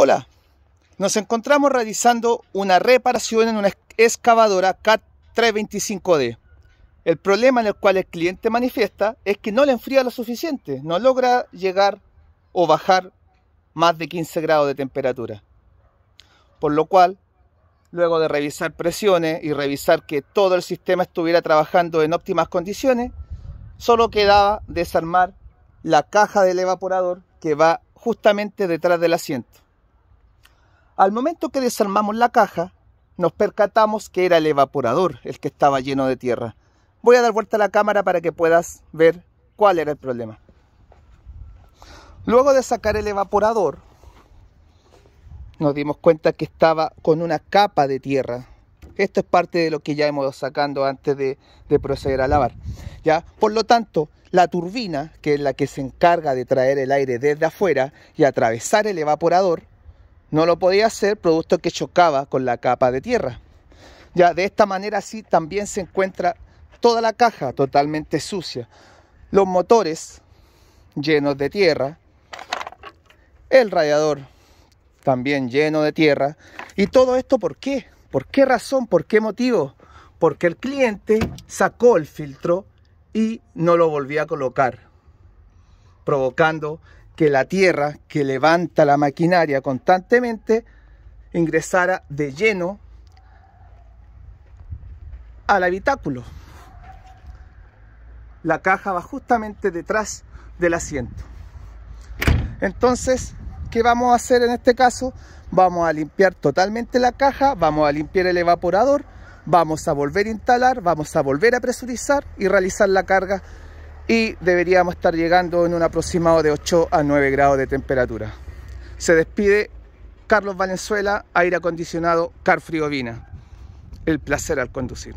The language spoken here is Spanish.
Hola, nos encontramos realizando una reparación en una excavadora CAT 325D. El problema en el cual el cliente manifiesta es que no le enfría lo suficiente, no logra llegar o bajar más de 15 grados de temperatura. Por lo cual, luego de revisar presiones y revisar que todo el sistema estuviera trabajando en óptimas condiciones, solo quedaba desarmar la caja del evaporador que va justamente detrás del asiento. Al momento que desarmamos la caja, nos percatamos que era el evaporador el que estaba lleno de tierra. Voy a dar vuelta a la cámara para que puedas ver cuál era el problema. Luego de sacar el evaporador, nos dimos cuenta que estaba con una capa de tierra. Esto es parte de lo que ya hemos ido sacando antes de, de, proceder a lavar. ¿ya? Por lo tanto, la turbina, que es la que se encarga de traer el aire desde afuera y atravesar el evaporador, no lo podía hacer producto que chocaba con la capa de tierra. Ya de esta manera así también se encuentra toda la caja totalmente sucia. Los motores llenos de tierra. El radiador también lleno de tierra. ¿Y todo esto por qué? ¿Por qué razón? ¿Por qué motivo? Porque el cliente sacó el filtro y no lo volvió a colocar, provocando que la tierra que levanta la maquinaria constantemente ingresara de lleno al habitáculo. La caja va justamente detrás del asiento. Entonces, ¿qué vamos a hacer en este caso? Vamos a limpiar totalmente la caja, vamos a limpiar el evaporador, vamos a volver a instalar, vamos a volver a presurizar y realizar la carga y deberíamos estar llegando en un aproximado de 8 a 9 grados de temperatura. Se despide Carlos Valenzuela, aire acondicionado Car frigovina. El placer al conducir.